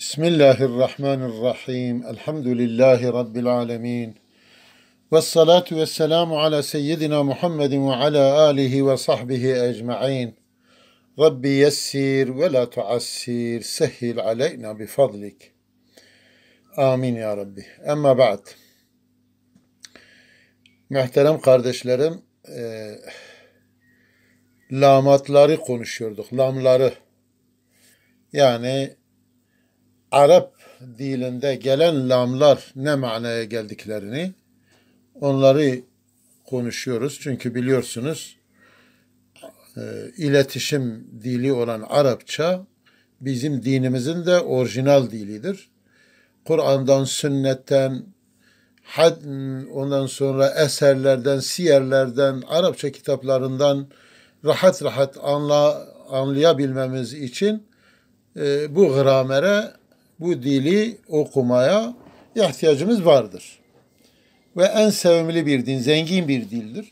Bismillahirrahmanirrahim. Elhamdülillahi Rabbil alemin. Vessalatu vesselamu ala seyyidina Muhammedin ve ala alihi ve sahbihi ecma'in. Rabbi yessir ve la tuassir. Sehil aleyna bifadlik. Amin ya Rabbi. Ama ba'd. Muhterem kardeşlerim, e, lamatları konuşuyorduk. Lamları. Yani Arap dilinde gelen lamlar ne manaya geldiklerini onları konuşuyoruz. Çünkü biliyorsunuz e, iletişim dili olan Arapça bizim dinimizin de orijinal dilidir. Kur'an'dan, sünnetten, had, ondan sonra eserlerden, siyerlerden, Arapça kitaplarından rahat rahat anla, anlayabilmemiz için e, bu gramere bu dili okumaya ihtiyacımız vardır. Ve en sevimli bir din, zengin bir dildir.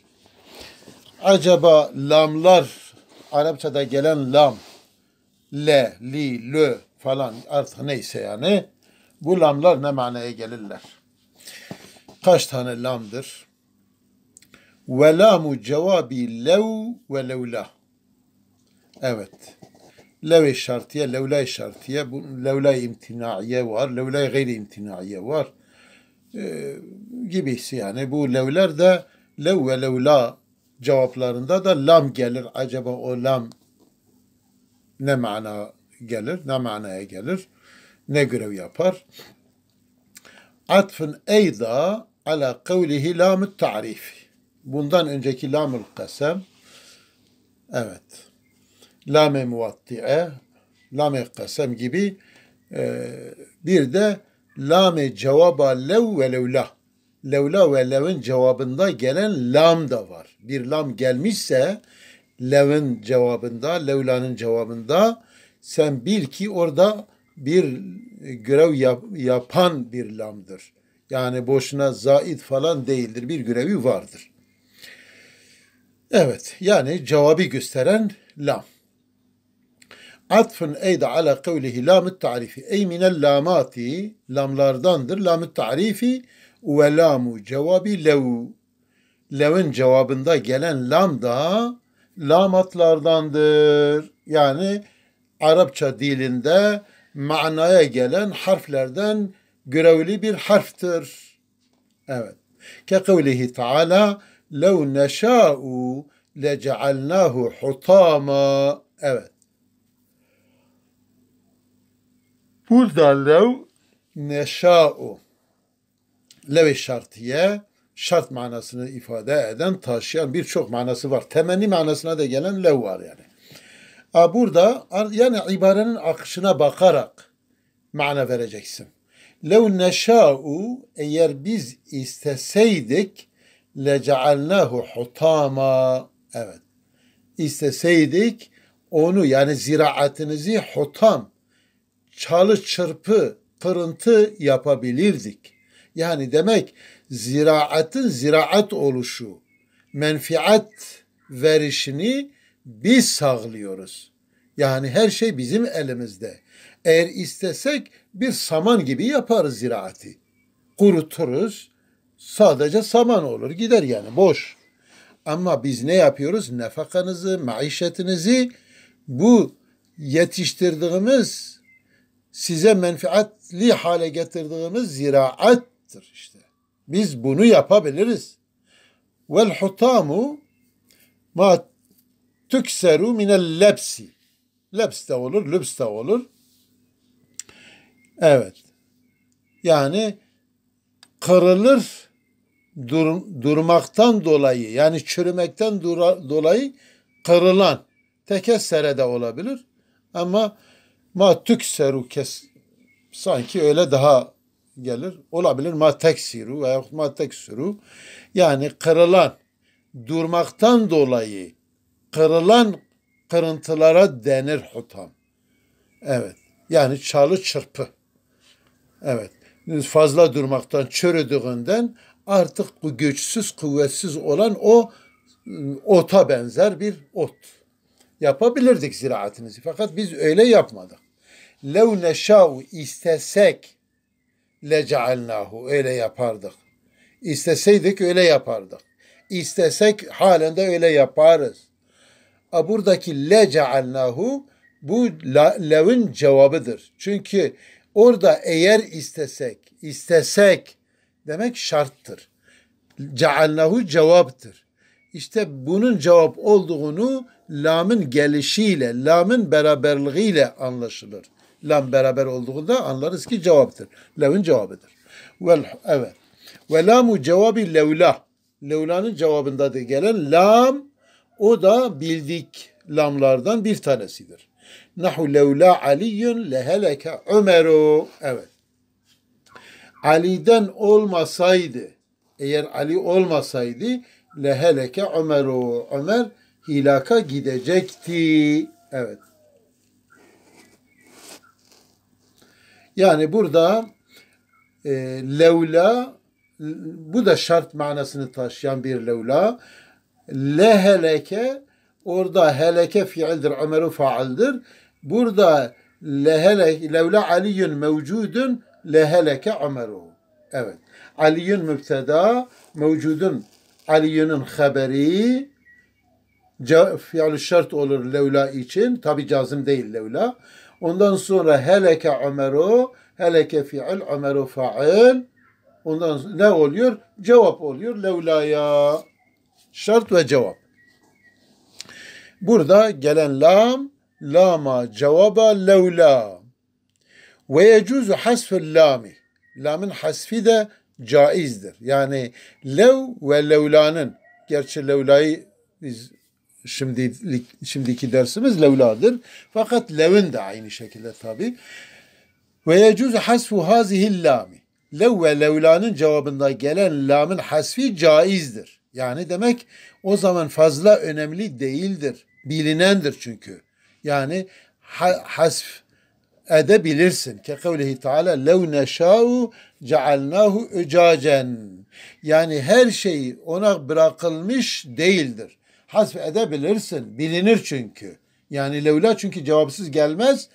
Acaba lamlar, Arapçada gelen lam, le, li, lö falan artık neyse yani bu lamlar ne manaya gelirler? Kaç tane lamdır? Ve lamu cevabi lev ve levlah. Evet levle şartiye, levle şartiye, bu levle imtinaiye var, levle gayri imtinaiye var e, gibisi yani. Bu levler de lev ve levla cevaplarında da lam gelir. Acaba o lam ne mana gelir, ne manaya gelir, ne görev yapar? Atfın eyda ala kavlihi lamut tarif. Bundan önceki lamul kasem, evet, lame muvatti'e, lame kasem gibi e, bir de lame cevaba lev ve levla. Levla ve levin cevabında gelen lam da var. Bir lam gelmişse levin cevabında, levlanın cevabında sen bil ki orada bir görev yap, yapan bir lamdır. Yani boşuna zaid falan değildir. Bir görevi vardır. Evet yani cevabı gösteren lam. Atfun eyde ala kavlihi lamut tarifi. Ey minel lamati lamlardandır. Lamut tarifi ve lamu cevabi lev. Lev'in cevabında gelen lam da lamatlardandır. Yani Arapça dilinde manaya gelen harflerden görevli bir harftir. Evet. Ke kavlihi taala lev neşâ'u lecealnâhu hutâma. Evet. Burada lev neşa'u lev şartiye şart manasını ifade eden, taşıyan birçok manası var. Temenni manasına da gelen lev var yani. A burada yani ibarenin akışına bakarak mana vereceksin. Lev neşa'u eğer biz isteseydik lecealnahu hutama evet isteseydik onu yani ziraatinizi hutam çalı çırpı pırıntı yapabilirdik. Yani demek ziraatın ziraat oluşu, menfiat verişini biz sağlıyoruz. Yani her şey bizim elimizde. Eğer istesek bir saman gibi yaparız ziraati. Kuruturuz, sadece saman olur gider yani boş. Ama biz ne yapıyoruz? Nefakanızı, maişetinizi bu yetiştirdiğimiz size menfaatli hale getirdiğimiz ziraattır işte. Biz bunu yapabiliriz. Vel hutamu ma tükseru minel lebsi. Lebs de olur, lübs de olur. Evet. Yani kırılır dur, durmaktan dolayı yani çürümekten dura, dolayı kırılan tekessere de olabilir. Ama Ma tükseru kes sanki öyle daha gelir. Olabilir ma teksiru veya ma teksuru. Yani kırılan durmaktan dolayı kırılan kırıntılara denir hutam. Evet. Yani çalı çırpı. Evet. Fazla durmaktan çürüdüğünden artık bu güçsüz kuvvetsiz olan o ıı, ota benzer bir ot. Yapabilirdik ziraatinizi fakat biz öyle yapmadık lev neşau istesek lecaelnahu öyle yapardık. İsteseydik öyle yapardık. İstesek halen de öyle yaparız. A buradaki lecaelnahu bu la, levin cevabıdır. Çünkü orada eğer istesek, istesek demek şarttır. Cealnahu cevaptır. İşte bunun cevap olduğunu lamın gelişiyle, lamın beraberliğiyle anlaşılır lam beraber olduğunda anlarız ki cevaptır. Lev'in cevabıdır. Vel, evet. Ve lamu cevabi levla. Levla'nın cevabında da gelen lam o da bildik lamlardan bir tanesidir. Nahu levla aliyyun leheleke Ömeru. Evet. Ali'den olmasaydı, eğer Ali olmasaydı leheleke Ömeru. Ömer hilaka gidecekti. Evet. Yani burada e, levla bu da şart manasını taşıyan bir levla. Leheleke orada heleke fiildir, ömeru faaldir. Burada lehelek, levla aliyun mevcudun leheleke ömeru. Evet. Aliyun mübteda, mevcudun Aliyun'un haberi fiil şart olur levla için. Tabi cazım değil levla. Ondan sonra heleke Ömeru, heleke fiil Ömeru fail. Ondan ne oluyor? Cevap oluyor. Levlaya. Şart ve cevap. Burada gelen lam, lama cevaba levla. Ve yecuzu hasfel lami. Lamın hasfi de caizdir. Yani lev ve levlanın. Gerçi levlayı biz şimdilik, şimdiki dersimiz levladır. Fakat levin de aynı şekilde tabi. Ve yecuz hasfu hazihil lami. Lev ve levlanın cevabında gelen lamın hasfi caizdir. Yani demek o zaman fazla önemli değildir. Bilinendir çünkü. Yani hasf edebilirsin. Ke kavlihi teala lev neşâ'u cealnâhu ücacen. Yani her şey ona bırakılmış değildir hasf edebilirsin. Bilinir çünkü. Yani levla çünkü cevapsız gelmez.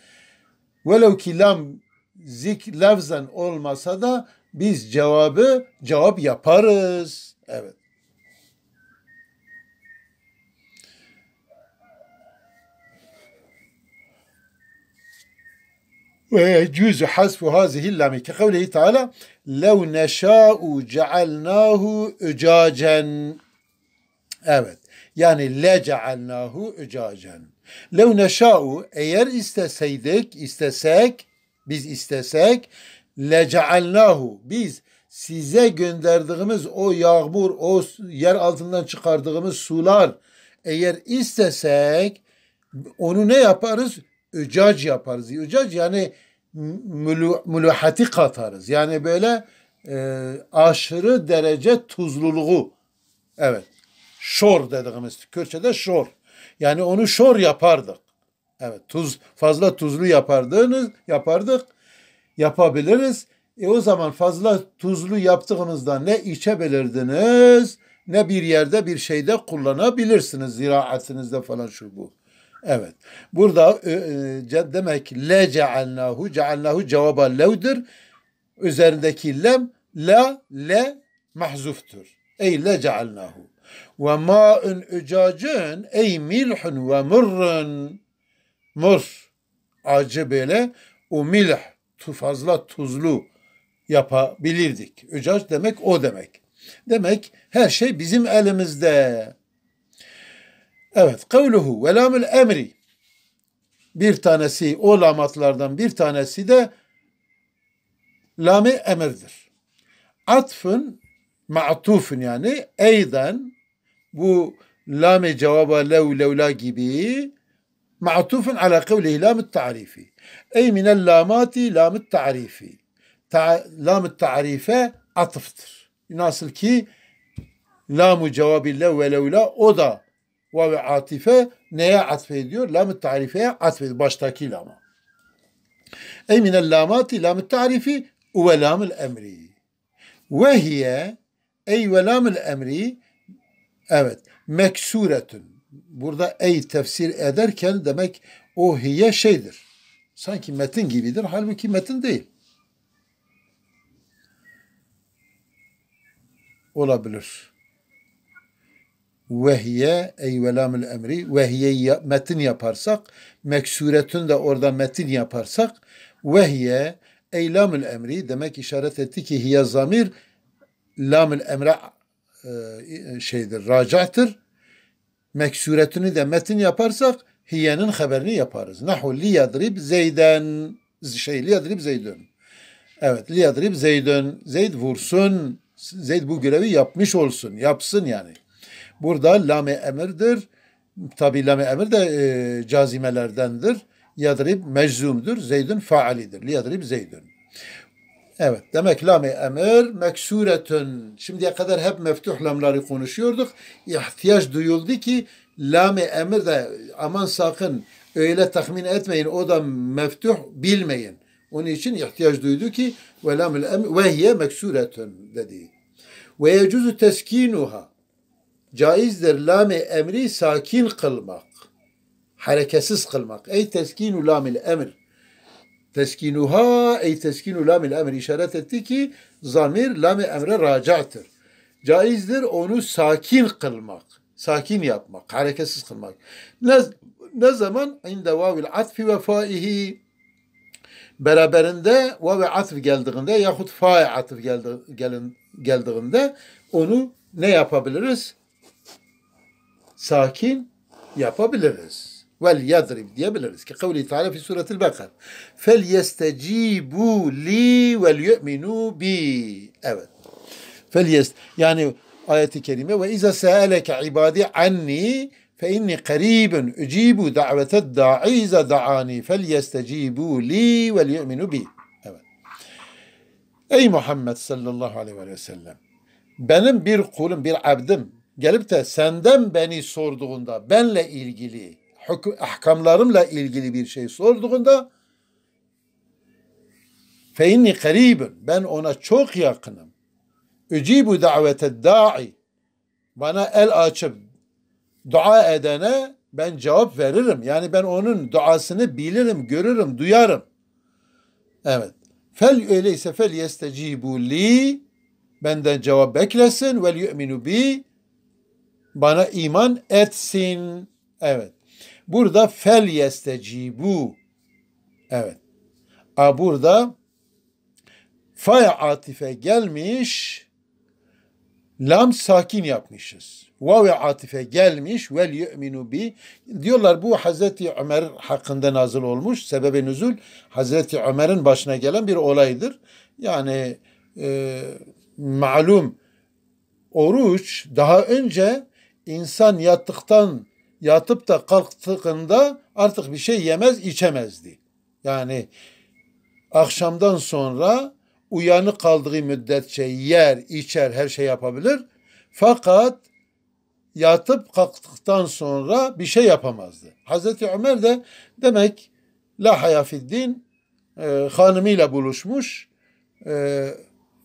Velev ki lam zik lafzen olmasa da biz cevabı cevap yaparız. Evet. Ve ويجوز حذف هذه اللام كقوله تعالى لو نشاء جعلناه أجاجا Evet. Yani le cealnahu Lev neşa'u eğer isteseydik, istesek, biz istesek le biz size gönderdiğimiz o yağmur, o yer altından çıkardığımız sular eğer istesek onu ne yaparız? Ücac yaparız. Ücac yani müluhati katarız. Yani böyle e, aşırı derece tuzluluğu. Evet şor dediğimiz Kürtçe'de şor. Yani onu şor yapardık. Evet tuz fazla tuzlu yapardınız yapardık yapabiliriz. E o zaman fazla tuzlu yaptığınızda ne içebilirdiniz ne bir yerde bir şeyde kullanabilirsiniz ziraatinizde falan şu bu. Evet. Burada e, e demek le cealnahu cealnahu cevaba levdir. Üzerindeki lem la le mahzuftur. Ey le cealnahu. Ve ma'ın ücacın ey milhun ve murrun. Mur acı böyle o milh tu fazla tuzlu yapabilirdik. Ücac demek o demek. Demek her şey bizim elimizde. Evet, kavluhu velamül emri. Bir tanesi o lamatlardan bir tanesi de lami emirdir. Atfın ma'tufun yani eyden بو لام جواب لو لولا جيبي معطوف على قوله لام التعريفي أي من اللامات لام التعريفي تع... لام التعريفة عطفتر يناصل الكي لام جواب لا ولولا أوضا وعاطفة نيا عطفة ديور لام التعريفة عطفة تاكي لاما أي من اللامات لام التعريفي ولام الأمري وهي أي ولام الأمري Evet. Meksuretün. Burada ey tefsir ederken demek o hiye şeydir. Sanki metin gibidir. Halbuki metin değil. Olabilir. Vehiye ey velamül emri. Vehiye metin yaparsak meksuretün de orada metin yaparsak vehiye eylamül emri demek işaret etti ki hiye zamir lamül emre e, şeydir, racahtır. Meksuretini de metin yaparsak hiyenin haberini yaparız. Nahu li yadrib zeyden şey li yadrib zeydün. Evet li yadrib zeydön, Zeyd vursun. Zeyd bu görevi yapmış olsun. Yapsın yani. Burada lame emirdir. Tabi lame emir de e, cazimelerdendir. Yadrib meczumdur. Zeydün faalidir. Li yadrib zeydön. Evet demek lam-ı emir meksuretün. Şimdiye kadar hep meftuh lamları konuşuyorduk. İhtiyaç duyuldu ki lam-ı emir de aman sakın öyle tahmin etmeyin o da meftuh bilmeyin. Onun için ihtiyaç duydu ki ve lam-ı emir ve hiye meksuretün dedi. Ve yecuzu teskinuha. Caizdir lam-ı emri sakin kılmak. Hareketsiz kılmak. Ey teskinu lam-ı emir Teskinuha ey teskinu lamil emri işaret etti ki zamir lami emre racattır. Caizdir onu sakin kılmak, sakin yapmak, hareketsiz kılmak. Ne, ne zaman? İnde vavil atfi ve faihi beraberinde vav ve atf geldiğinde yahut fae atf geldi, gelin, geldiğinde onu ne yapabiliriz? Sakin yapabiliriz vel yadrib diyebiliriz ki kavli Teala fi suretil Bekar. Fel yestecibu li vel yu'minu bi. Evet. Fel yest yani ayeti kerime ve iza sa'aleke ibadi anni fe inni karibun ucibu da'veted da'i iza da'ani fel yestecibu li vel yu'minu bi. Evet. Ey Muhammed sallallahu aleyhi ve sellem benim bir kulum, bir abdim gelip de senden beni sorduğunda benle ilgili hüküm, ahkamlarımla ilgili bir şey sorduğunda feinni karibun ben ona çok yakınım. Ücibu davete da'i bana el açıp dua edene ben cevap veririm. Yani ben onun duasını bilirim, görürüm, duyarım. Evet. Fel öyleyse fel yestecibu li benden cevap beklesin ve yu'minu bi bana iman etsin. Evet. Burada fel yestecibu. Evet. A burada fay atife gelmiş. Lam sakin yapmışız. Vav atife gelmiş. Vel yu'minu bi. Diyorlar bu Hazreti Ömer hakkında nazil olmuş. Sebebi nüzul Hazreti Ömer'in başına gelen bir olaydır. Yani e, malum oruç daha önce insan yattıktan yatıp da kalktığında artık bir şey yemez içemezdi. Yani akşamdan sonra uyanık kaldığı müddetçe yer, içer, her şey yapabilir. Fakat yatıp kalktıktan sonra bir şey yapamazdı. Hazreti Ömer de demek la hayafiddin e, hanımıyla buluşmuş e,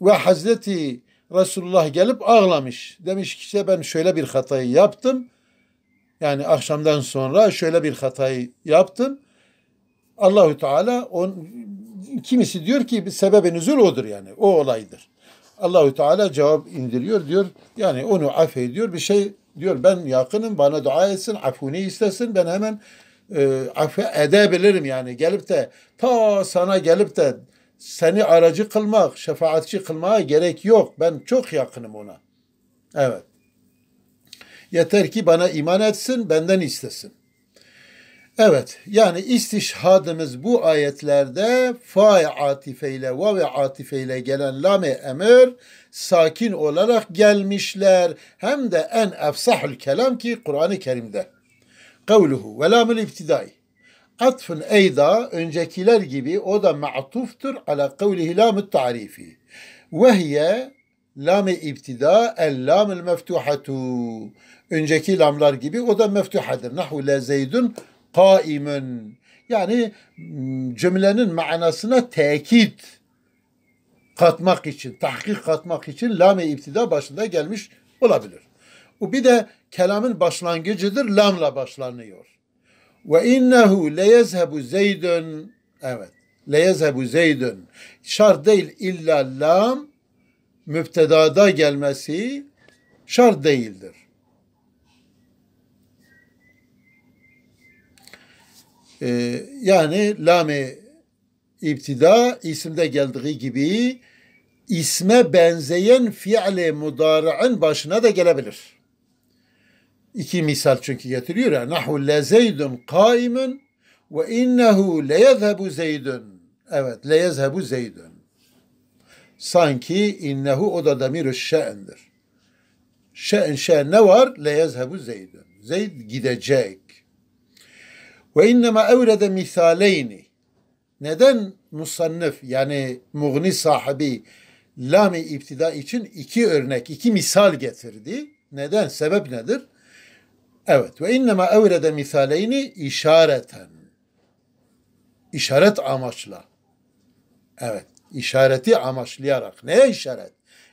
ve Hazreti Resulullah gelip ağlamış. Demiş ki işte ben şöyle bir hatayı yaptım yani akşamdan sonra şöyle bir hatayı yaptım. Allahü Teala on, kimisi diyor ki sebebe nüzul odur yani o olaydır. Allahü Teala cevap indiriyor diyor yani onu affediyor bir şey diyor ben yakınım bana dua etsin afuni istesin ben hemen e, affe edebilirim yani gelip de ta sana gelip de seni aracı kılmak şefaatçi kılmaya gerek yok ben çok yakınım ona. Evet. Yeter ki bana iman etsin, benden istesin. Evet, yani istişhadımız bu ayetlerde fa atifeyle, va ve atifeyle gelen lame emir sakin olarak gelmişler. Hem de en efsahül kelam ki Kur'an-ı Kerim'de. Kavluhu ve lamül ibtidai. Atfın eyda öncekiler gibi o da ma'tuftur ala kavlihi lamü tarifi. Ve hiye lame ibtida el lamül meftuhatu önceki lamlar gibi o da meftuhadır. Nahu le zeydun kaimun. Yani mm, cümlenin manasına tekit katmak için, tahkik katmak için lam-ı iptida başında gelmiş olabilir. Bu bir de kelamın başlangıcıdır, lamla başlanıyor. Ve innehu le yezhebu zeydun. Evet. Le yezhebu zeydun. Şart değil illa lam müftedada gelmesi şart değildir. E, yani lame İbtida isimde geldiği gibi isme benzeyen fiili mudara'ın başına da gelebilir. İki misal çünkü getiriyor Nahu le zeydun kaimun ve innehu le yezhebu zeydun. Evet le yezhebu zeydun. Sanki innehu o da damir şe'ndir. Şe'n şe'n ne var? Le yezhebu zeydun. Zeyd gidecek. Ve innema evrede misaleyni. Neden musannif yani mugni sahibi lami iptida için iki örnek, iki misal getirdi? Neden? Sebep nedir? Evet. Ve innema evrede misaleyni işareten. İşaret amaçla. Evet. İşareti amaçlayarak. Neye işaret?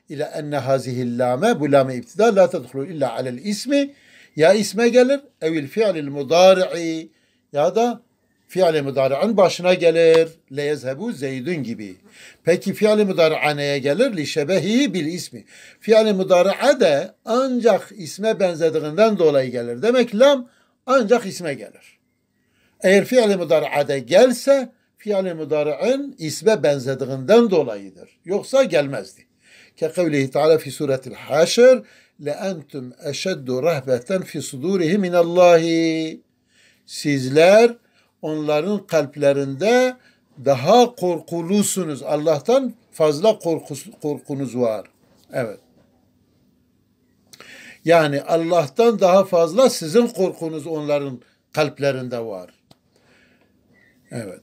İle enne hazihi lame bu lame iptida la tedhulu illa alel ismi ya isme gelir evil fiilil mudari'i ya da fiil-i müdari'in başına gelir. Le yezhebu zeydün gibi. Peki fiil-i müdari'aneye gelir. Li bil ismi. Fiil-i müdari'e de ancak isme benzediğinden dolayı gelir. Demek lam ancak isme gelir. Eğer fiil-i müdari'e gelse fiil-i müdari'in isme benzediğinden dolayıdır. Yoksa gelmezdi. Ke kavlihi teala fi suretil haşr le entum eşeddu rehbeten fi sudurihi minallahi. Sizler onların kalplerinde daha korkulusunuz. Allah'tan fazla korkus, korkunuz var. Evet. Yani Allah'tan daha fazla sizin korkunuz onların kalplerinde var. Evet.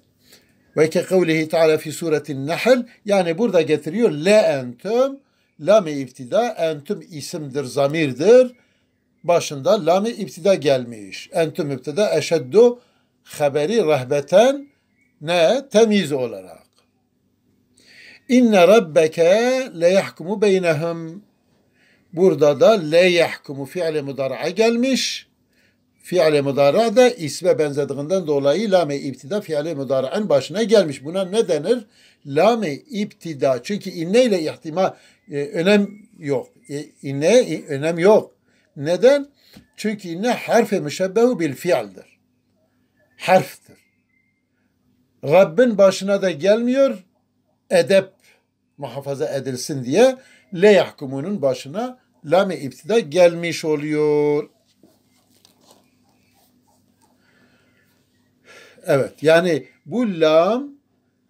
Ve ki kavlihi Taala fi suretin nahl yani burada getiriyor le entüm la mi ibtida entüm isimdir zamirdir başında lami iptida gelmiş. Entü mübteda eşeddu haberi rahbeten ne? Temiz olarak. İnne rabbeke leyahkumu beynehum. Burada da leyahkumu fiile mudara'a gelmiş. Fiile mudara da isme benzediğinden dolayı lami iptida fiile mudara'ın başına gelmiş. Buna ne denir? Lami iptida. Çünkü inne ile ihtima e, önem yok. E, inne e, önem yok. Neden? Çünkü ne harfi müşebbehu bil fiildir. Harftir. Rabbin başına da gelmiyor. Edep muhafaza edilsin diye le yahkumunun başına lame iptida gelmiş oluyor. Evet yani bu lam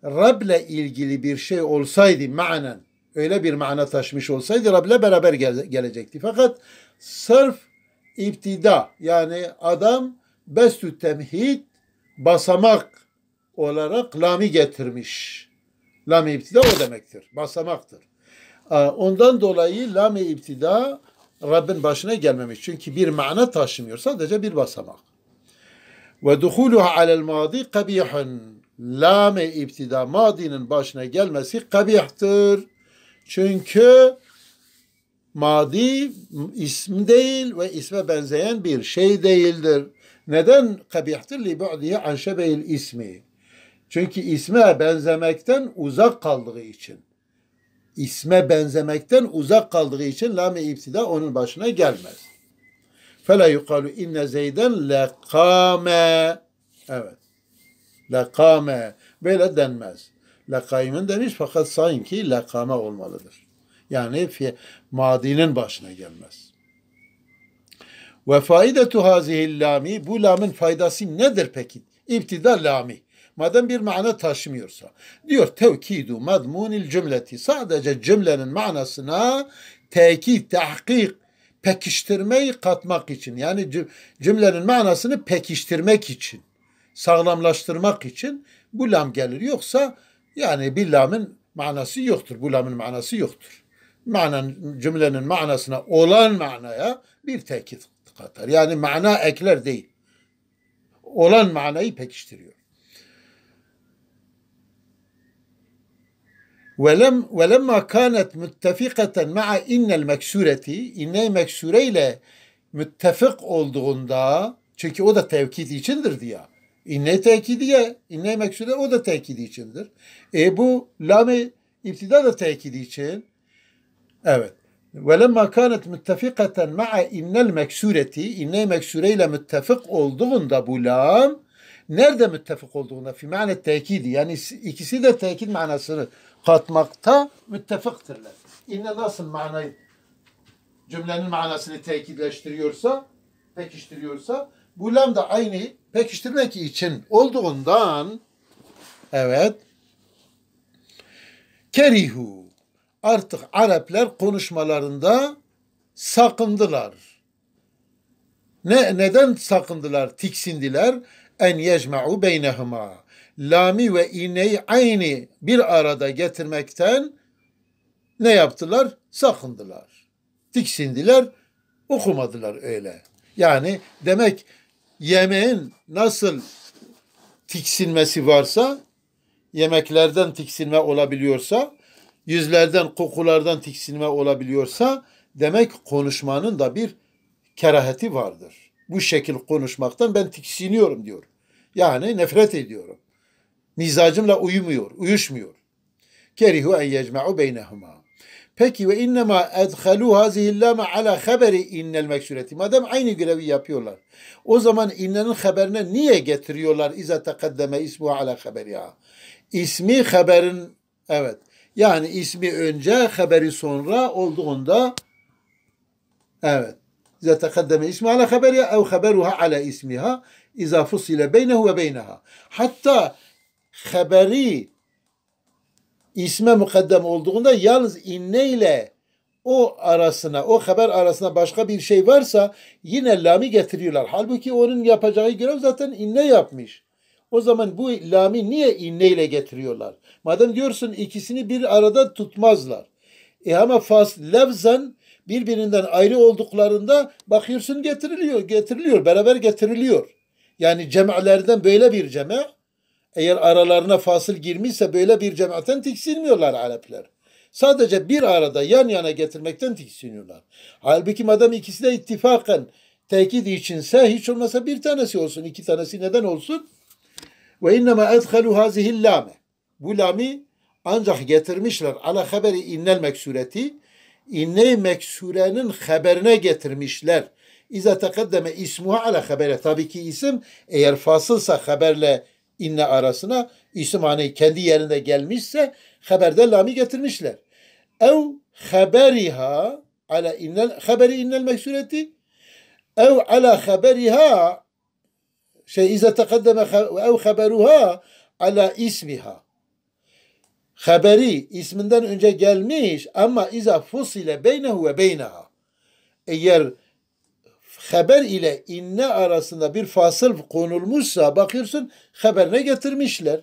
Rab'le ilgili bir şey olsaydı manen öyle bir mana taşmış olsaydı Rab'le beraber gelecekti. Fakat sırf iptida yani adam bestü temhid basamak olarak lami getirmiş. Lami iptida o demektir. Basamaktır. Ee, ondan dolayı lami iptida Rabbin başına gelmemiş. Çünkü bir mana taşımıyor. Sadece bir basamak. Ve duhuluha alel madi kabihun. Lame iptida madinin başına gelmesi kabihtir. Çünkü madi ism değil ve isme benzeyen bir şey değildir. Neden kabihtir li bu'dihi an ismi? Çünkü isme benzemekten uzak kaldığı için. İsme benzemekten uzak kaldığı için lam-ı iptida onun başına gelmez. Fela yukalu inne zeyden lekame. Evet. Lekame. Böyle denmez. Lekaimin demiş fakat sanki lekame olmalıdır. Yani madinin başına gelmez. Ve faidetu hazihil lami bu lamın faydası nedir peki? İptida lami. Madem bir mana taşımıyorsa. Diyor tevkidu madmunil cümleti. Sadece cümlenin manasına tekit, tahkik, pekiştirmeyi katmak için. Yani cümlenin manasını pekiştirmek için. Sağlamlaştırmak için bu lam gelir. Yoksa yani bir lamın manası yoktur. Bu lamın manası yoktur manen cümlenin manasına olan manaya bir tekit katar. Yani mana ekler değil. Olan manayı pekiştiriyor. Velem velemma kanet müttefiketen ma'a innel meksureti inne meksure ile müttefik olduğunda çünkü o da tevkid içindir diye. İnne tekidiye, inne meksure o da tekidi içindir. E bu lame iptida da tekidi için. Evet. وَلَمَّا كَانَتْ مُتَّفِقَةً مَعَ اِنَّ الْمَكْسُورَةِ inne ile müttefik olduğunda bu lam nerede müttefik olduğunda fi ma'ne tekidi yani ikisi de tekid manasını katmakta müttefiktirler. İnne nasıl manayı cümlenin manasını tekidleştiriyorsa pekiştiriyorsa bu lam da aynı pekiştirmek için olduğundan evet kerihu artık Araplar konuşmalarında sakındılar. Ne neden sakındılar? Tiksindiler. En yecma'u beynehuma. Lami ve ineyi aynı bir arada getirmekten ne yaptılar? Sakındılar. Tiksindiler, okumadılar öyle. Yani demek yemeğin nasıl tiksinmesi varsa, yemeklerden tiksinme olabiliyorsa, yüzlerden, kokulardan tiksinme olabiliyorsa demek konuşmanın da bir keraheti vardır. Bu şekil konuşmaktan ben tiksiniyorum diyor. Yani nefret ediyorum. Mizacımla uyumuyor, uyuşmuyor. Kerihu en yecme'u beynehuma. Peki ve innema edhalu hazihillame ala haberi innel meksureti. Madem aynı görevi yapıyorlar. O zaman innenin haberine niye getiriyorlar? İza tekaddeme ismu ala ya. İsmi haberin evet yani ismi önce, haberi sonra olduğunda evet. İza tekaddeme ismi ala haberiha ev haberuha ala ismiha iza fusile beynehu ve beyneha. Hatta haberi isme mukaddem olduğunda yalnız inne ile o arasına, o haber arasına başka bir şey varsa yine lami getiriyorlar. Halbuki onun yapacağı görev zaten inne yapmış. O zaman bu lami niye inneyle getiriyorlar? Madem diyorsun ikisini bir arada tutmazlar. E ama fas levzen birbirinden ayrı olduklarında bakıyorsun getiriliyor, getiriliyor, beraber getiriliyor. Yani cem'lerden böyle bir cem'e eğer aralarına fasıl girmişse böyle bir cemaatten tiksinmiyorlar Araplar. Sadece bir arada yan yana getirmekten tiksiniyorlar. Halbuki madem ikisi de ittifakan tekit içinse hiç olmasa bir tanesi olsun, iki tanesi neden olsun? Ve innema edhelu hazihil lame. Bu lami ancak getirmişler ala haberi innel meksureti inne meksurenin haberine getirmişler. İza tekaddeme ismuha ala habere. Tabii ki isim eğer fasılsa haberle inne arasına isim hani kendi yerinde gelmişse haberde lami getirmişler. Ev haberiha ala innel haberi innel meksureti ev ala haberiha şey ize tekaddeme ev haberuha ala ismiha. Haberi isminden önce gelmiş ama iza fusile beynehu ve beyneha. Eğer haber ile inne arasında bir fasıl konulmuşsa bakıyorsun ne getirmişler.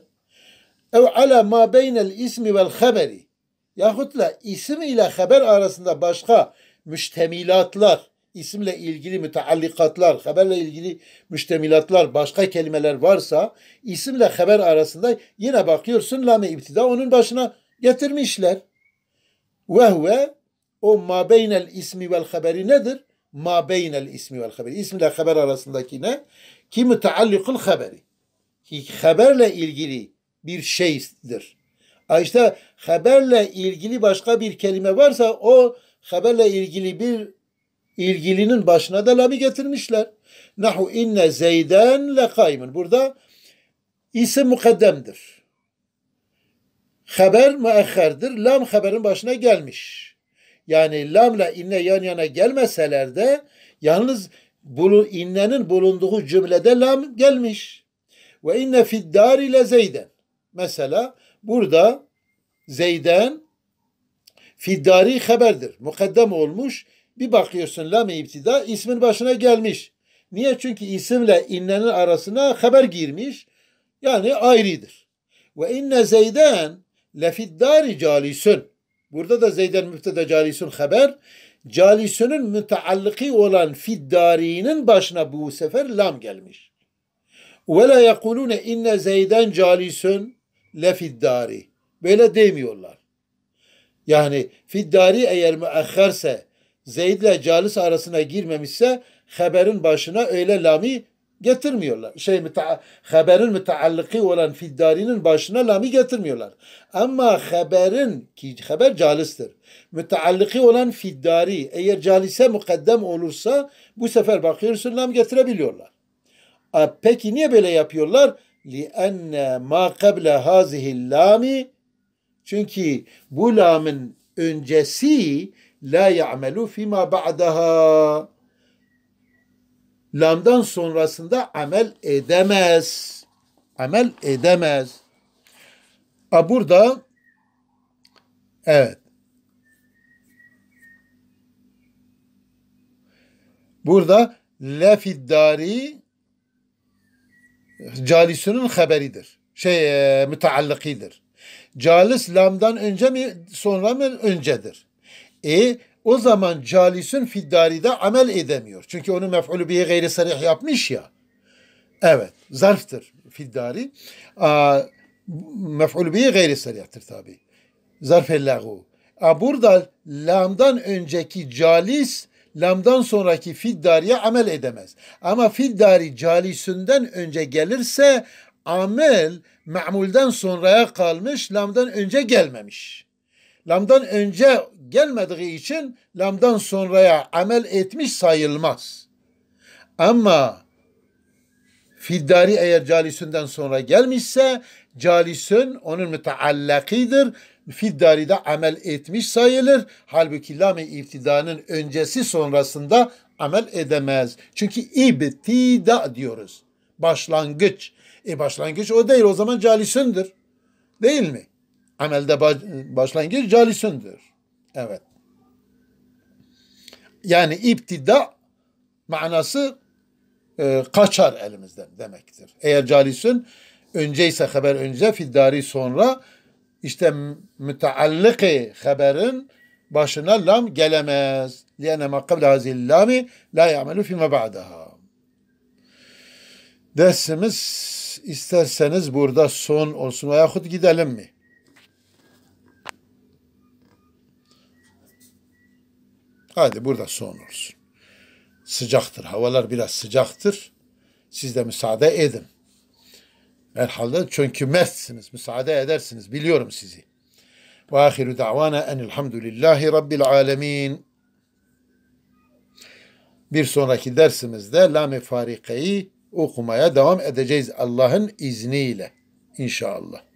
Ev ala ma beynel ismi vel haberi. Yahut da isim ile haber arasında başka müştemilatlar isimle ilgili müteallikatlar, haberle ilgili müştemilatlar, başka kelimeler varsa isimle haber arasında yine bakıyorsun lame iptida onun başına getirmişler. Ve huve o ma beynel ismi vel haberi nedir? Ma beynel ismi vel haberi. İsimle haber arasındaki ne? Ki müteallikul haberi. Ki haberle ilgili bir şeydir. İşte haberle ilgili başka bir kelime varsa o haberle ilgili bir ilgilinin başına da lami getirmişler. Nahu inne zeyden le kaymin. Burada isim mukaddemdir. Haber müekherdir. Lam haberin başına gelmiş. Yani lamla inne yan yana gelmeseler de yalnız bulu, innenin bulunduğu cümlede lam gelmiş. Ve inne fiddari ile zeyden. Mesela burada zeyden fiddari haberdir. Mukaddem olmuş bir bakıyorsun lam iptida ismin başına gelmiş. Niye? Çünkü isimle innenin arasına haber girmiş. Yani ayrıdır. Ve inne zeyden lefiddari calisun. Burada da zeyden müftede calisun haber. Calisunun mütealliki olan fiddarinin başına bu sefer lam gelmiş. Ve la yekulune inne zeyden calisun lefiddari. Böyle demiyorlar. Yani fiddari eğer müehherse Zeyd ile Calis arasına girmemişse haberin başına öyle lami getirmiyorlar. Şey müta, haberin mütealliki olan fiddarinin başına lami getirmiyorlar. Ama haberin ki haber calistir. Mütealliki olan fiddari eğer calise mukaddem olursa bu sefer bakıyorsun lam getirebiliyorlar. E, peki niye böyle yapıyorlar? لِأَنَّ مَا قَبْلَ هَذِهِ lami Çünkü bu lamın öncesi la ya'melu fima ba'daha. Lamdan sonrasında amel edemez. Amel edemez. A burada evet. Burada lefiddari calisunun haberidir. Şey e, müteallikidir. Calis lamdan önce mi sonra mı öncedir? E o zaman calisün fiddaride amel edemiyor. Çünkü onu mef'ulü bihi gayri sarih yapmış ya. Evet zarftır fiddari. Mef'ulü bihi gayri sarihtir tabi. Zarf ellâhu. Burada lamdan önceki calis lamdan sonraki fiddariye amel edemez. Ama fiddari calisünden önce gelirse amel ma'mulden sonraya kalmış, lamdan önce gelmemiş lamdan önce gelmediği için lamdan sonraya amel etmiş sayılmaz. Ama fiddari eğer calisünden sonra gelmişse calisün onun müteallakidir. Fiddari de amel etmiş sayılır. Halbuki lam-ı iptidanın öncesi sonrasında amel edemez. Çünkü ibtida diyoruz. Başlangıç. E başlangıç o değil o zaman calisündür. Değil mi? amelde başlangıç calisündür. Evet. Yani iptida manası e, kaçar elimizden demektir. Eğer calisün önceyse haber önce fiddari sonra işte mütealliki haberin başına lam gelemez. Liyene ma kabla hazil lami la ya'melu fima ba'daha. Dersimiz isterseniz burada son olsun veyahut gidelim mi? Hadi burada son Sıcaktır. Havalar biraz sıcaktır. Siz de müsaade edin. Merhalde çünkü mertsiniz. Müsaade edersiniz. Biliyorum sizi. Ve ahiru davana enilhamdülillahi rabbil alemin. Bir sonraki dersimizde Lame Farike'yi okumaya devam edeceğiz Allah'ın izniyle inşallah.